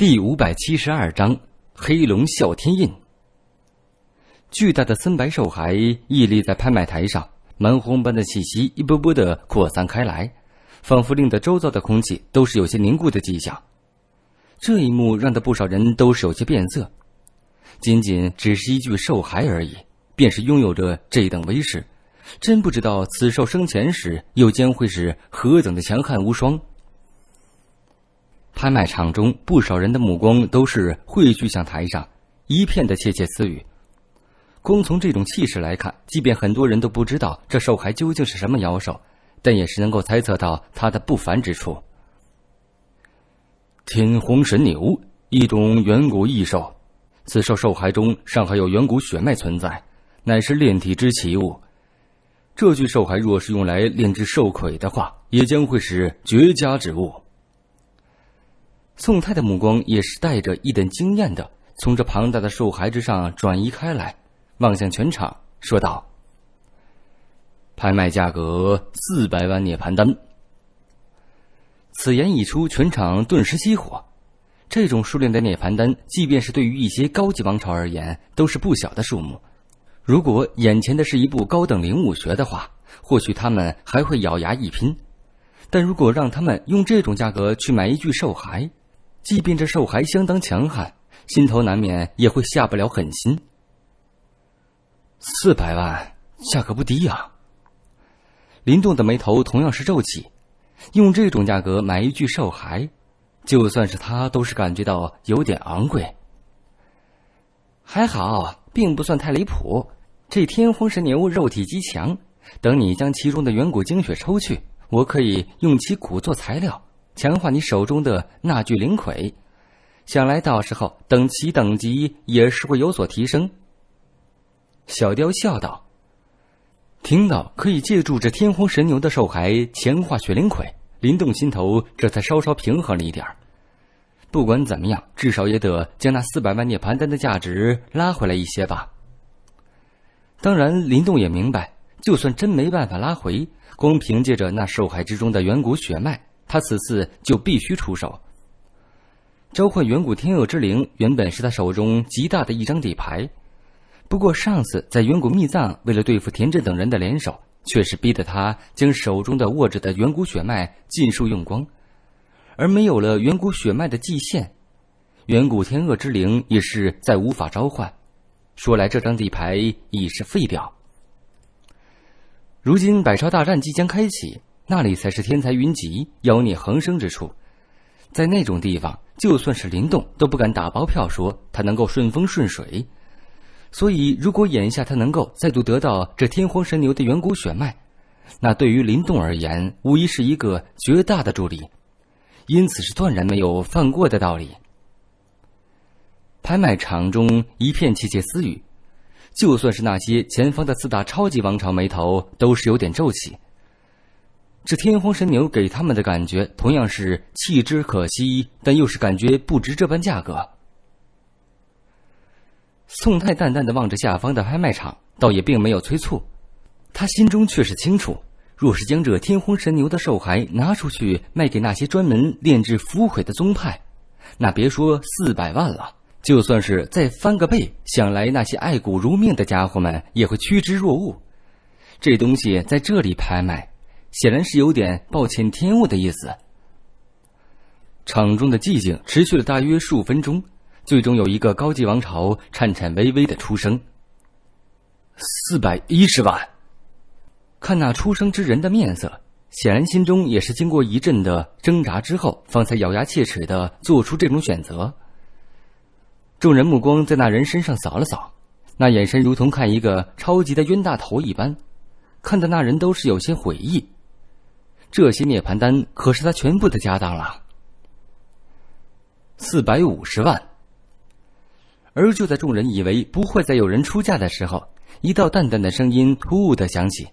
第五百七十二章黑龙啸天印。巨大的森白兽骸屹立在拍卖台上，蛮荒般的气息一波波的扩散开来，仿佛令得周遭的空气都是有些凝固的迹象。这一幕让得不少人都是有些变色。仅仅只是一具兽骸而已，便是拥有着这等威势，真不知道此兽生前时又将会是何等的强悍无双。拍卖场中，不少人的目光都是汇聚向台上，一片的窃窃私语。光从这种气势来看，即便很多人都不知道这兽骸究竟是什么妖兽，但也是能够猜测到它的不凡之处。天虹神牛，一种远古异兽。此兽兽骸中尚还有远古血脉存在，乃是炼体之奇物。这具兽骸若是用来炼制兽魁的话，也将会是绝佳之物。宋太的目光也是带着一点惊艳的，从这庞大的兽骸之上转移开来，望向全场，说道：“拍卖价格四百万涅盘丹。”此言一出，全场顿时熄火。这种数量的涅盘丹，即便是对于一些高级王朝而言，都是不小的数目。如果眼前的是一部高等灵武学的话，或许他们还会咬牙一拼；但如果让他们用这种价格去买一具兽骸，即便这兽骸相当强悍，心头难免也会下不了狠心。四百万，价格不低呀。林动的眉头同样是皱起，用这种价格买一具兽骸，就算是他都是感觉到有点昂贵。还好，并不算太离谱。这天荒神牛肉体极强，等你将其中的远古精血抽去，我可以用其骨做材料。强化你手中的那具灵魁，想来到时候等其等级也是会有所提升。小雕笑道：“听到可以借助这天荒神牛的兽骸强化雪灵魁，林动心头这才稍稍平衡了一点儿。不管怎么样，至少也得将那四百万涅盘丹的价值拉回来一些吧。当然，林动也明白，就算真没办法拉回，光凭借着那兽骸之中的远古血脉。”他此次就必须出手。召唤远古天鳄之灵，原本是他手中极大的一张底牌，不过上次在远古秘藏，为了对付田震等人的联手，却是逼得他将手中的握着的远古血脉尽数用光，而没有了远古血脉的祭献，远古天鳄之灵也是再无法召唤。说来这张底牌已是废掉。如今百超大战即将开启。那里才是天才云集、妖孽横生之处，在那种地方，就算是林动都不敢打包票说他能够顺风顺水。所以，如果眼下他能够再度得到这天荒神牛的远古血脉，那对于林动而言，无疑是一个绝大的助力。因此，是断然没有放过的道理。拍卖场中一片窃窃私语，就算是那些前方的四大超级王朝，眉头都是有点皱起。这天荒神牛给他们的感觉同样是弃之可惜，但又是感觉不值这般价格。宋太淡淡的望着下方的拍卖场，倒也并没有催促。他心中却是清楚，若是将这天荒神牛的兽骸拿出去卖给那些专门炼制符毁的宗派，那别说四百万了，就算是再翻个倍，想来那些爱骨如命的家伙们也会趋之若鹜。这东西在这里拍卖。显然是有点暴殄天物的意思。场中的寂静持续了大约数分钟，最终有一个高级王朝颤颤巍巍的出声：“四百一十万。”看那出生之人的面色，显然心中也是经过一阵的挣扎之后，方才咬牙切齿的做出这种选择。众人目光在那人身上扫了扫，那眼神如同看一个超级的冤大头一般，看的那人都是有些悔意。这些涅盘丹可是他全部的家当了，四百五十万。而就在众人以为不会再有人出价的时候，一道淡淡的声音突兀的响起，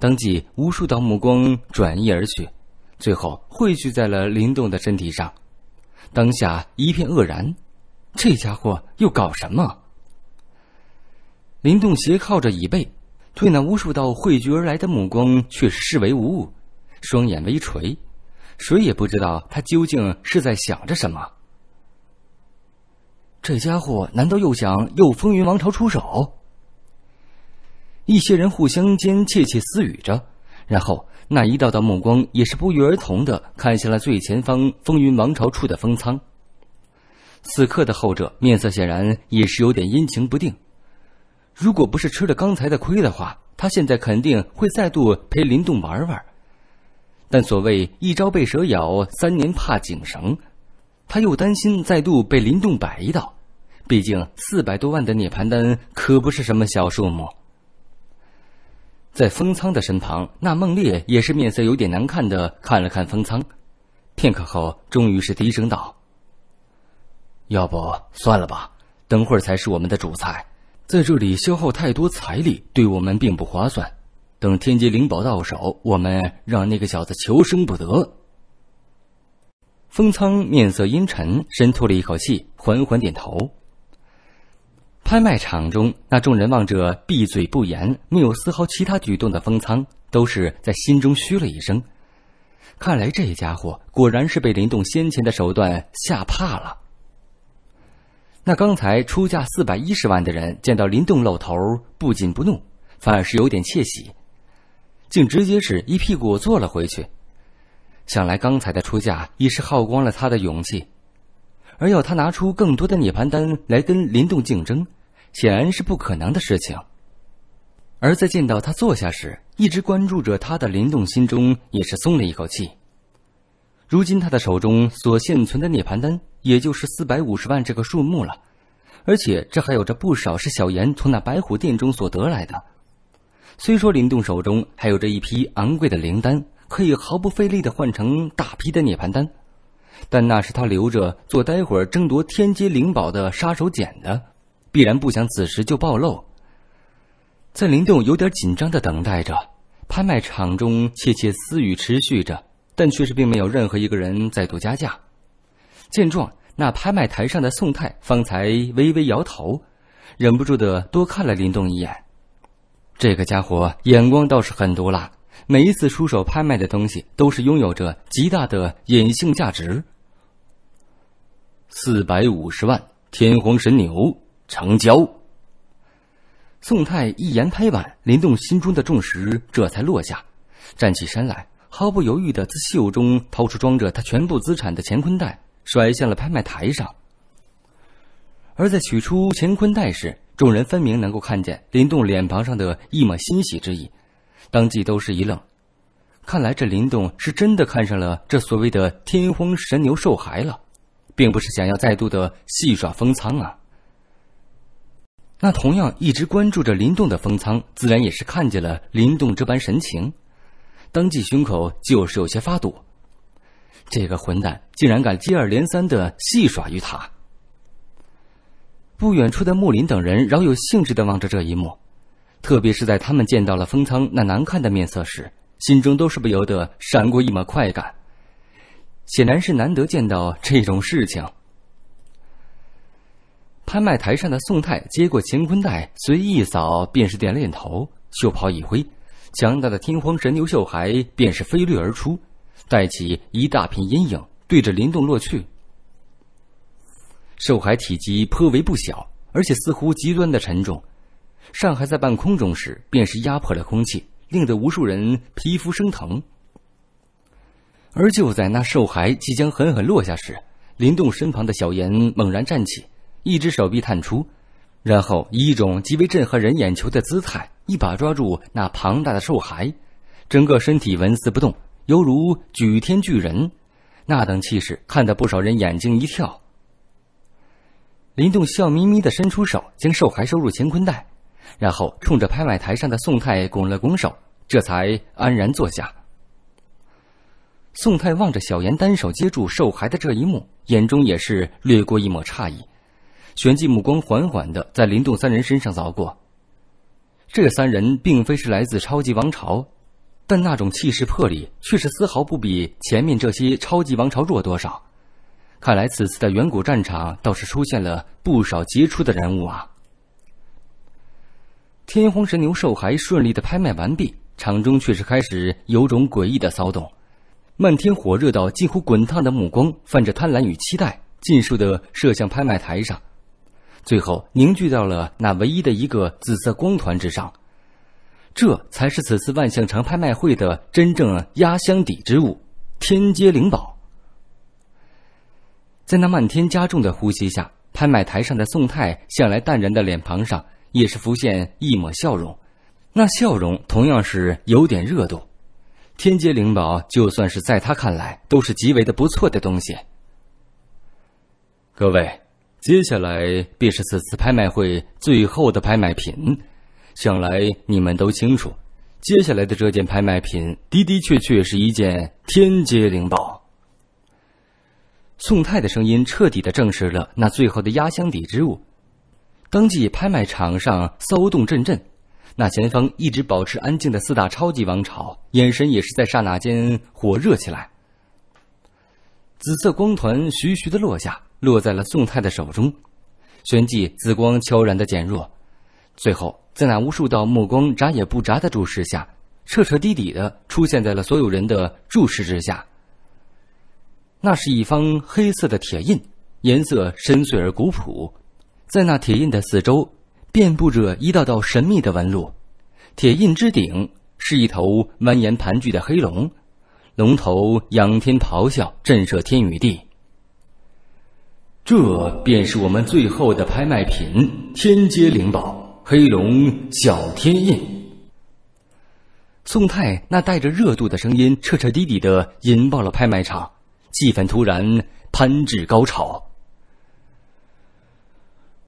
当即无数道目光转移而去，最后汇聚在了林动的身体上，当下一片愕然，这家伙又搞什么？林动斜靠着椅背，对那无数道汇聚而来的目光却视为无物。双眼微垂，谁也不知道他究竟是在想着什么。这家伙难道又想诱风云王朝出手？一些人互相间窃窃私语着，然后那一道道目光也是不约而同的看向了最前方风云王朝处的风仓。此刻的后者面色显然也是有点阴晴不定。如果不是吃了刚才的亏的话，他现在肯定会再度陪林动玩玩。但所谓一朝被蛇咬，三年怕井绳，他又担心再度被林动摆一道。毕竟四百多万的涅槃丹可不是什么小数目。在封仓的身旁，那梦烈也是面色有点难看的看了看封仓，片刻后终于是低声道：“要不算了吧，等会儿才是我们的主菜，在这里消耗太多财力，对我们并不划算。”等天机灵宝到手，我们让那个小子求生不得。风仓面色阴沉，深吐了一口气，缓缓点头。拍卖场中，那众人望着闭嘴不言、没有丝毫其他举动的风仓，都是在心中嘘了一声。看来这家伙果然是被林动先前的手段吓怕了。那刚才出价四百一十万的人，见到林动露头，不仅不怒，反而是有点窃喜。竟直接是一屁股坐了回去，想来刚才的出价已是耗光了他的勇气，而要他拿出更多的涅槃丹来跟林动竞争，显然是不可能的事情。而在见到他坐下时，一直关注着他的林动心中也是松了一口气。如今他的手中所现存的涅槃丹，也就是四百五十万这个数目了，而且这还有着不少是小岩从那白虎殿中所得来的。虽说林动手中还有着一批昂贵的灵丹，可以毫不费力的换成大批的涅槃丹，但那是他留着做待会儿争夺天阶灵宝的杀手锏的，必然不想此时就暴露。在林动有点紧张的等待着，拍卖场中窃窃私语持续着，但却是并没有任何一个人再度加价。见状，那拍卖台上的宋太方才微微摇头，忍不住的多看了林动一眼。这个家伙眼光倒是狠毒啦，每一次出手拍卖的东西都是拥有着极大的隐性价值。四百五十万，天皇神牛成交。宋太一言拍板，林动心中的重石这才落下，站起身来，毫不犹豫的自袖中掏出装着他全部资产的乾坤袋，甩向了拍卖台上。而在取出乾坤袋时，众人分明能够看见林动脸庞上的一抹欣喜之意，当即都是一愣。看来这林动是真的看上了这所谓的天荒神牛兽骸了，并不是想要再度的戏耍封苍啊。那同样一直关注着林动的封苍，自然也是看见了林动这般神情，当即胸口就是有些发堵。这个混蛋竟然敢接二连三的戏耍于他！不远处的木林等人饶有兴致的望着这一幕，特别是在他们见到了封仓那难看的面色时，心中都是不由得闪过一抹快感。显然是难得见到这种事情。拍卖台上的宋太接过乾坤袋，随意一扫便是点了点头，袖袍一挥，强大的天荒神牛秀骸便是飞掠而出，带起一大片阴影，对着林动落去。兽骸体积颇为不小，而且似乎极端的沉重。尚还在半空中时，便是压迫了空气，令得无数人皮肤生疼。而就在那兽骸即将狠狠落下时，林动身旁的小岩猛然站起，一只手臂探出，然后以一种极为震撼人眼球的姿态，一把抓住那庞大的兽骸，整个身体纹丝不动，犹如举天巨人。那等气势，看得不少人眼睛一跳。林动笑眯眯的伸出手，将寿骸收入乾坤袋，然后冲着拍卖台上的宋太拱了拱手，这才安然坐下。宋太望着小严单手接住寿骸的这一幕，眼中也是掠过一抹诧异，旋即目光缓缓的在林动三人身上扫过。这三人并非是来自超级王朝，但那种气势魄力却是丝毫不比前面这些超级王朝弱多少。看来此次的远古战场倒是出现了不少杰出的人物啊！天荒神牛兽还顺利的拍卖完毕，场中却是开始有种诡异的骚动，漫天火热到近乎滚烫的目光，泛着贪婪与期待，尽数的射向拍卖台上，最后凝聚到了那唯一的一个紫色光团之上。这才是此次万象城拍卖会的真正压箱底之物——天阶灵宝。在那漫天加重的呼吸下，拍卖台上的宋太向来淡然的脸庞上也是浮现一抹笑容，那笑容同样是有点热度。天阶灵宝，就算是在他看来，都是极为的不错的东西。各位，接下来便是此次拍卖会最后的拍卖品，想来你们都清楚，接下来的这件拍卖品的的确确是一件天阶灵宝。宋太的声音彻底的证实了那最后的压箱底之物，当即拍卖场上骚动阵阵，那前方一直保持安静的四大超级王朝眼神也是在刹那间火热起来。紫色光团徐徐的落下，落在了宋太的手中，旋即紫光悄然的减弱，最后在那无数道目光眨也不眨的注视下，彻彻底底的出现在了所有人的注视之下。那是一方黑色的铁印，颜色深邃而古朴，在那铁印的四周遍布着一道道神秘的纹路，铁印之顶是一头蜿蜒盘踞的黑龙，龙头仰天咆哮，震慑天与地。这便是我们最后的拍卖品——天阶灵宝，黑龙小天印。宋太那带着热度的声音，彻彻底底的引爆了拍卖场。气氛突然攀至高潮。